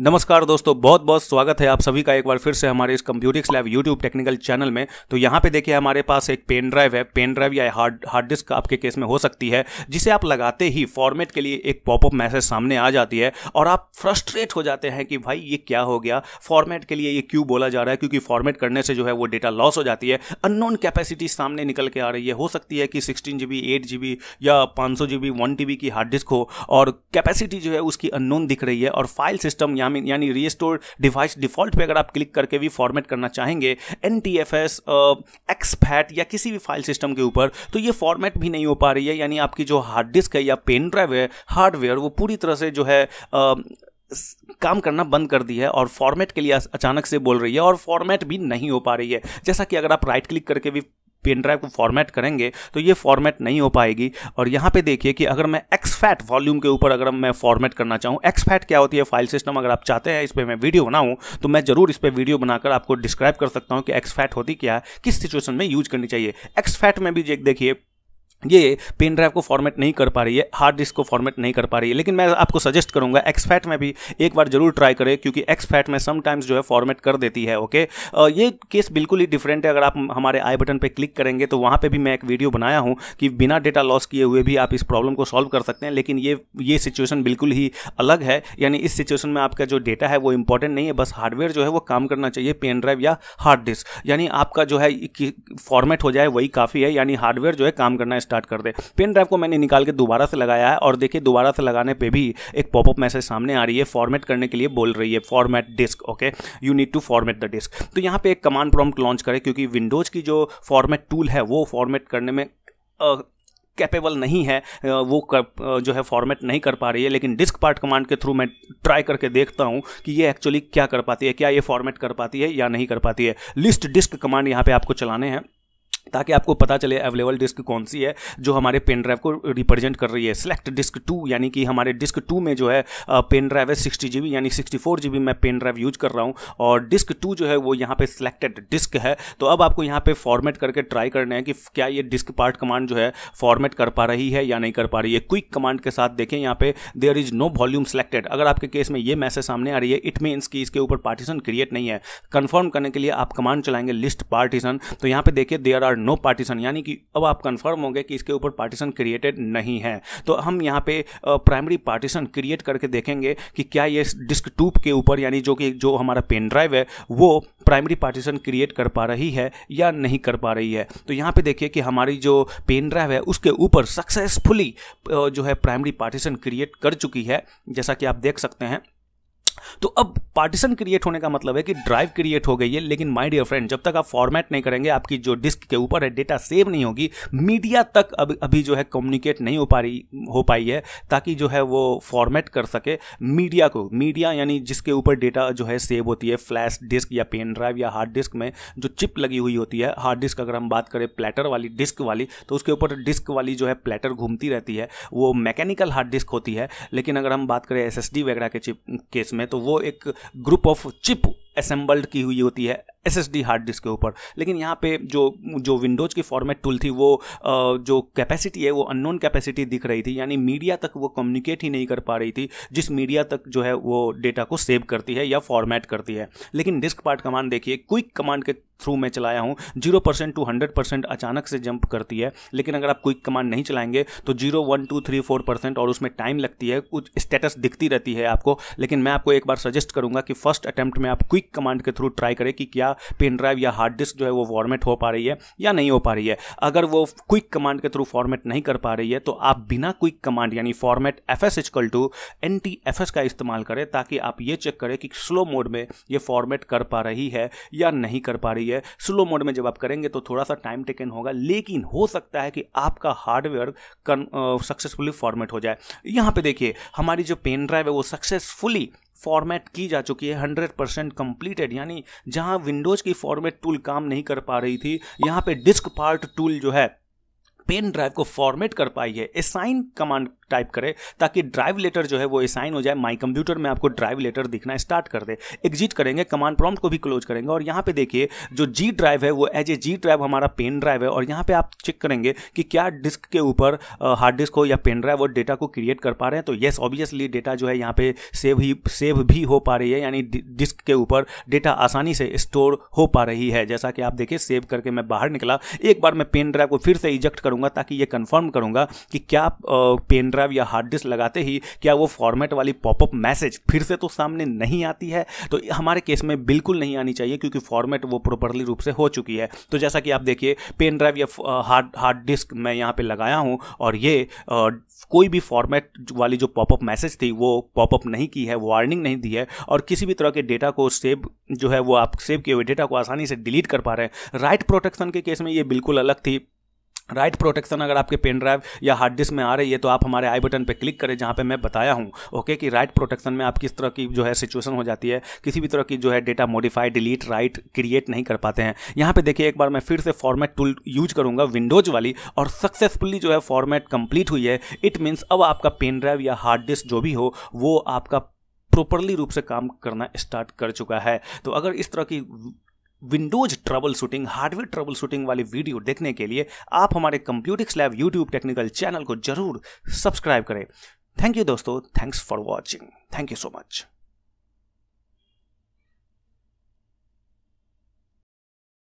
नमस्कार दोस्तों बहुत बहुत स्वागत है आप सभी का एक बार फिर से हमारे इस Computics lab YouTube technical channel में तो यहाँ पे देखिए हमारे पास एक पेन ड्राइव है पेन ड्राइव या हार्ड हार्ड डिस्क आपके केस में हो सकती है जिसे आप लगाते ही फॉर्मेट के लिए एक पॉपअप मैसेज सामने आ जाती है और आप फ्रस्ट्रेट हो जाते हैं कि भाई ये क्या हो गया फॉर्मेट के लिए ये क्यों बोला जा रहा है क्योंकि फॉर्मेट करने से जो है वो डेटा लॉस हो जाती है अननोन कैपेसिटी सामने निकल के आ रही है हो सकती है कि सिक्सटीन जी एट या पाँच सौ की हार्ड डिस्क हो और कैपेसिटी जो है उसकी अननोन दिख रही है और फाइल सिस्टम यहाँ यानी यानी रीस्टोर डिवाइस डिफॉल्ट पे अगर आप क्लिक करके भी फॉर्मेट करना चाहेंगे N T F S exFAT या किसी भी फाइल सिस्टम के ऊपर तो ये फॉर्मेट भी नहीं हो पा रही है यानी आपकी जो हार्ड डिस्क है या पेन ड्राइव है हार्डवेयर वो पूरी तरह से जो है uh, काम करना बंद कर दी है और फॉर्मेट के लिए अचानक से बोल रही है और फॉर्मेट भी नहीं हो पा रही है जैसा कि अगर आप राइट क्लिक करके भी पेन ड्राइव को फॉर्मेट करेंगे तो ये फॉर्मेट नहीं हो पाएगी और यहाँ पे देखिए कि अगर मैं एक्स फैट वॉल्यूम के ऊपर अगर मैं फॉर्मेट करना चाहूँ एक्स फैट क्या होती है फाइल सिस्टम अगर आप चाहते हैं इस पर मैं वीडियो बनाऊँ तो मैं जरूर इस पर वीडियो बनाकर आपको डिस्क्राइब कर सकता हूँ कि एक्स फैट होती क्या किस सिचुएशन में यूज करनी चाहिए एक्स फैट में भी देखिए ये पेन ड्राइव को फॉर्मेट नहीं कर पा रही है हार्ड डिस्क को फॉर्मेट नहीं कर पा रही है लेकिन मैं आपको सजेस्ट करूंगा एक्सफैट में भी एक बार जरूर ट्राई करें क्योंकि एक्सफैट में समटाइम्स जो है फॉर्मेट कर देती है ओके ये केस बिल्कुल ही डिफरेंट है अगर आप हमारे आई बटन पर क्लिक करेंगे तो वहाँ पर भी मैं एक वीडियो बनाया हूँ कि बिना डेटा लॉस किए हुए भी आप इस प्रॉब्लम को सॉल्व कर सकते हैं लेकिन ये ये सिचुएशन बिल्कुल ही अलग है यानी इस सिचुएशन में आपका जो डेटा है वो इंपॉर्टेंट नहीं है बस हार्डवेयर जो है वो काम करना चाहिए पेन ड्राइव या हार्ड डिस्क यानी आपका जो है फॉर्मेट हो जाए वही काफ़ी है यानी हार्डवेयर जो है काम करना स्टार्ट कर दे पेन ड्राइव को मैंने निकाल के दोबारा से लगाया है और देखिए दोबारा से लगाने पर भी एक पॉपअप मैसेज सामने आ रही है फॉर्मेट करने के लिए बोल रही है format disk okay you need to format the disk तो यहाँ पे एक कमांड प्रॉम्प्ट लॉन्च करें क्योंकि विंडोज़ की जो फॉर्मेट टूल है वो फॉर्मेट करने में कैपेबल नहीं है वो कर, जो है फॉर्मेट नहीं कर पा रही है लेकिन डिस्क पार्ट कमांड के थ्रू मैं ट्राई करके देखता हूँ कि ये एक्चुअली क्या कर पाती है क्या ये फॉर्मेट कर पाती है या नहीं कर पाती है लिस्ट डिस्क कमांड यहाँ पे आपको चलाने हैं ताकि आपको पता चले अवेलेबल डिस्क कौन सी है जो हमारे पेन ड्राइव को रिप्रेजेंट कर रही है सेलेक्ट डिस्क टू यानी कि हमारे डिस्क टू में जो है पेन ड्राइव है सिक्सटी जी यानी सिक्सटी फोर जी मैं पेन ड्राइव यूज कर रहा हूँ और डिस्क टू जो है वो यहाँ पे सिलेक्टेड डिस्क है तो अब आपको यहाँ पे फॉर्मेट करके ट्राई करना है कि क्या ये डिस्क पार्ट कमांड जो है फॉर्मेट कर पा रही है या नहीं कर पा रही है क्विक कमांड के साथ देखें यहाँ पे there is no volume selected अगर आपके केस में ये मैसेज सामने आ रही है इट मीन्स कि इसके ऊपर पार्टीशन क्रिएट नहीं है कन्फर्म करने के लिए आप कमांड चलाएंगे लिस्ट पार्टीशन तो यहाँ पे देखिए देयर आर नो पार्टीशन यानी कि अब आप कंफर्म होंगे कि इसके ऊपर पार्टीशन क्रिएटेड नहीं है तो हम यहाँ पे प्राइमरी पार्टीशन क्रिएट करके देखेंगे कि क्या ये डिस्क टूप के ऊपर यानी जो कि जो हमारा पेन ड्राइव है वो प्राइमरी पार्टीशन क्रिएट कर पा रही है या नहीं कर पा रही है तो यहाँ पे देखिए कि हमारी जो पेन ड्राइव है उसके ऊपर सक्सेसफुली जो है प्राइमरी पार्टीशन क्रिएट कर चुकी है जैसा कि आप देख सकते हैं तो अब पार्टीशन क्रिएट होने का मतलब है कि ड्राइव क्रिएट हो गई है लेकिन माय डियर फ्रेंड जब तक आप फॉर्मेट नहीं करेंगे आपकी जो डिस्क के ऊपर है डेटा सेव नहीं होगी मीडिया तक अब अभी जो है कम्युनिकेट नहीं हो पा रही हो पाई है ताकि जो है वो फॉर्मेट कर सके मीडिया को मीडिया यानी जिसके ऊपर डेटा जो है सेव होती है फ्लैश डिस्क या पेन ड्राइव या हार्ड डिस्क में जो चिप लगी हुई होती है हार्ड डिस्क अगर हम बात करें प्लेटर वाली डिस्क वाली तो उसके ऊपर डिस्क वाली जो है प्लेटर घूमती रहती है वो मैकेनिकल हार्ड डिस्क होती है लेकिन अगर हम बात करें एस वगैरह के चिप केस में तो वो एक ग्रुप ऑफ चिप असेंबल्ड की हुई होती है S S D hard disk के ऊपर लेकिन यहाँ पे जो जो विंडोज़ की फॉर्मेट टूल थी वो जो कैपेसिटी है वो अननोन कैपेसिटी दिख रही थी यानी मीडिया तक वो कम्युनिकेट ही नहीं कर पा रही थी जिस मीडिया तक जो है वो डेटा को सेव करती है या फॉर्मेट करती है लेकिन डिस्क पार्ट कमांड देखिए क्विक कमांड के थ्रू मैं चलाया हूँ zero percent to hundred percent अचानक से जंप करती है लेकिन अगर आप क्विक कमांड नहीं चलाएंगे तो zero one two three four percent और उसमें टाइम लगती है कुछ स्टेटस दिखती रहती है आपको लेकिन मैं आपको एक बार सजेस्ट करूँगा कि फर्स्ट अटैम्प्ट में आप क्विक कमांड के थ्रू ट्राई करें कि क्या पेन ड्राइव या हार्ड डिस्क जो है वो फॉर्मेट हो पा रही है या नहीं हो पा रही है अगर वो क्विक कमांड के थ्रू फॉर्मेट नहीं कर पा रही है तो आप बिना क्विक कमांड यानी format F S equal to N T F S का इस्तेमाल करें ताकि आप ये चेक करें कि स्लो मोड में ये फॉर्मेट कर पा रही है या नहीं कर पा रही है स्लो मोड में जब आप करेंगे तो थोड़ा सा टाइम टेकन होगा लेकिन हो सकता है कि आपका हार्डवेयर सक्सेसफुली फॉर्मेट हो जाए यहाँ पे देखिए हमारी जो पेन ड्राइव है वो सक्सेसफुली फॉर्मेट की जा चुकी है हंड्रेड परसेंट कम्प्लीटेड यानी जहां विंडोज़ की फॉर्मेट टूल काम नहीं कर पा रही थी यहां पे डिस्क पार्ट टूल जो है पेन ड्राइव को फॉर्मेट कर पाई है असाइन कमांड टाइप करें ताकि ड्राइव लेटर जो है वो असाइन हो जाए माई कंप्यूटर में आपको ड्राइव लेटर दिखना स्टार्ट कर दे एग्जिट करेंगे कमांड प्रॉम्प्ट को भी क्लोज करेंगे और यहाँ पे देखिए जो जी ड्राइव है वो एज ए जी ड्राइव हमारा पेन ड्राइव है और यहाँ पे आप चेक करेंगे कि क्या डिस्क के ऊपर हार्ड डिस्क हो या पेन ड्राइव और डेटा को क्रिएट कर पा रहे हैं तो येस ऑब्वियसली डेटा जो है यहाँ पे सेव ही सेव भी हो पा रही है यानी डिस्क के ऊपर डेटा आसानी से स्टोर हो पा रही है जैसा कि आप देखिए सेव करके मैं बाहर निकला एक बार मैं पेन ड्राइव को फिर से इजेक्ट करूंगा ताकि ये कन्फर्म करूंगा कि क्या पेन ड्राइव ड्राइव या हार्ड डिस्क लगाते ही क्या वो फॉर्मेट वाली पॉपअप मैसेज फिर से तो सामने नहीं आती है तो हमारे केस में बिल्कुल नहीं आनी चाहिए क्योंकि फॉर्मेट वो प्रॉपरली रूप से हो चुकी है तो जैसा कि आप देखिए पेन ड्राइव या हार्ड हार्ड डिस्क मैं यहाँ पर लगाया हूँ और ये कोई भी फॉर्मेट वाली जो पॉपअप मैसेज थी वो पॉपअप नहीं की है वार्निंग नहीं दी है और किसी भी तरह के डेटा को सेव जो है वो आप सेव किए हुए डेटा को आसानी से डिलीट कर पा रहे हैं राइट प्रोटेक्शन के केस में ये बिल्कुल अलग थी राइट right प्रोटेक्शन अगर आपके पेन ड्राइव या हार्ड डिस्क में आ रही है तो आप हमारे आई बटन पर क्लिक करें जहाँ पे मैं बताया हूँ ओके कि राइट right प्रोटेक्शन में आप किस तरह की जो है सिचुएशन हो जाती है किसी भी तरह की जो है data modify delete write create नहीं कर पाते हैं यहाँ पे देखिए एक बार मैं फिर से फॉर्मेट टूल यूज करूँगा विंडोज वाली और सक्सेसफुली जो है फॉर्मेट कंप्लीट हुई है इट मीन्स अब आपका पेन ड्राइव या हार्ड डिस्क जो भी हो वो आपका प्रॉपरली रूप से काम करना स्टार्ट कर चुका है तो अगर इस तरह की Windows troubleshooting hardware troubleshooting वाली वीडियो देखने के लिए आप हमारे Computics lab YouTube technical channel को जरूर सब्सक्राइब करें थैंक यू दोस्तों thanks for watching thank you so much